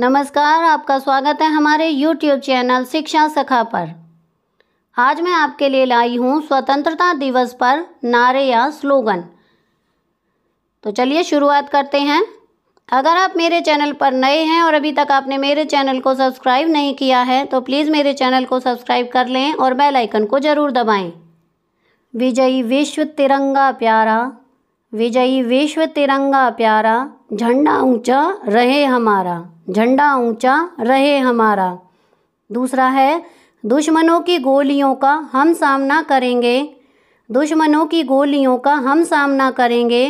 नमस्कार आपका स्वागत है हमारे YouTube चैनल शिक्षा सखा पर आज मैं आपके लिए लाई हूँ स्वतंत्रता दिवस पर नारे या स्लोगन तो चलिए शुरुआत करते हैं अगर आप मेरे चैनल पर नए हैं और अभी तक आपने मेरे चैनल को सब्सक्राइब नहीं किया है तो प्लीज़ मेरे चैनल को सब्सक्राइब कर लें और बेल आइकन को ज़रूर दबाएं। विजयी विश्व तिरंगा प्यारा विजयी विश्व तिरंगा प्यारा झंडा ऊंचा रहे हमारा झंडा ऊंचा रहे हमारा दूसरा है दुश्मनों की गोलियों का हम सामना करेंगे दुश्मनों की गोलियों का हम सामना करेंगे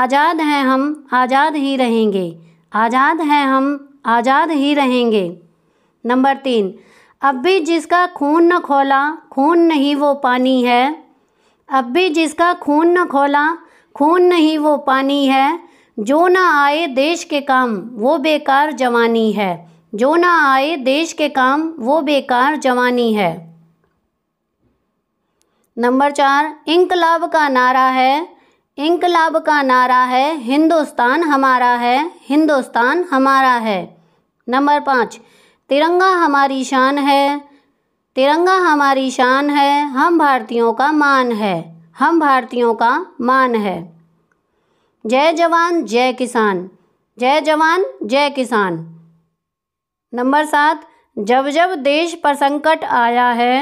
आज़ाद हैं हम आज़ाद ही रहेंगे आज़ाद हैं हम आज़ाद ही रहेंगे नंबर तीन अब भी जिसका खून न खोला खून नहीं वो पानी है अब भी जिसका खून न खोला खून नहीं वो पानी है जो ना आए देश के काम वो बेकार जवानी है जो ना आए देश के काम वो बेकार जवानी है नंबर चार इंकलाब का नारा है इंकलाब का नारा है हिंदुस्तान हमारा है हिंदुस्तान हमारा है नंबर पाँच तिरंगा हमारी शान है तिरंगा हमारी शान है हम भारतीयों का मान है हम भारतीयों का मान है जय जवान जय किसान जय जवान जय किसान नंबर सात जब जब देश पर संकट आया है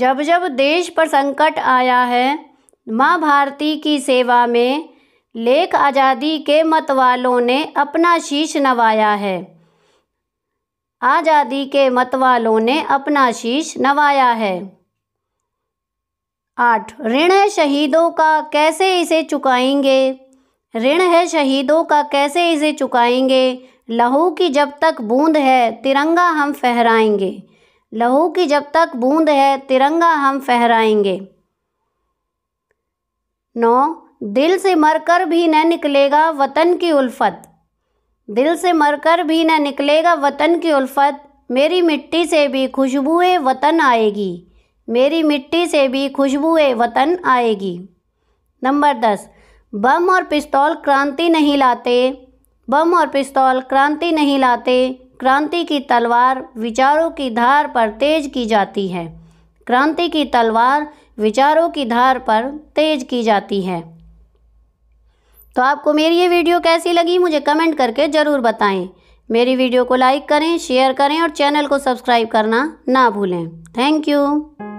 जब जब देश पर संकट आया है माँ भारती की सेवा में लेख आज़ादी के मतवालों ने अपना शीश नवाया है आज़ादी के मतवालों ने अपना शीश नवाया है आठ ऋण शहीदों का कैसे इसे चुकाएंगे ऋण है शहीदों का कैसे इसे चुकाएंगे लहू की जब तक बूंद है तिरंगा हम फहराएंगे लहू की जब तक बूंद है तिरंगा हम फहराएंगे नौ दिल से मरकर भी न निकलेगा वतन की उल्फत दिल से मरकर भी न निकलेगा वतन की उल्फत मेरी मिट्टी से भी खुशबूए वतन आएगी मेरी मिट्टी से भी खुशबूए वतन आएगी नंबर दस बम और पिस्तौल क्रांति नहीं लाते बम और पिस्तौल क्रांति नहीं लाते क्रांति की तलवार विचारों की धार पर तेज की जाती है क्रांति की तलवार विचारों की धार पर तेज की जाती है तो आपको मेरी ये वीडियो कैसी लगी मुझे कमेंट करके ज़रूर बताएं मेरी वीडियो को लाइक करें शेयर करें और चैनल को सब्सक्राइब करना ना भूलें थैंक यू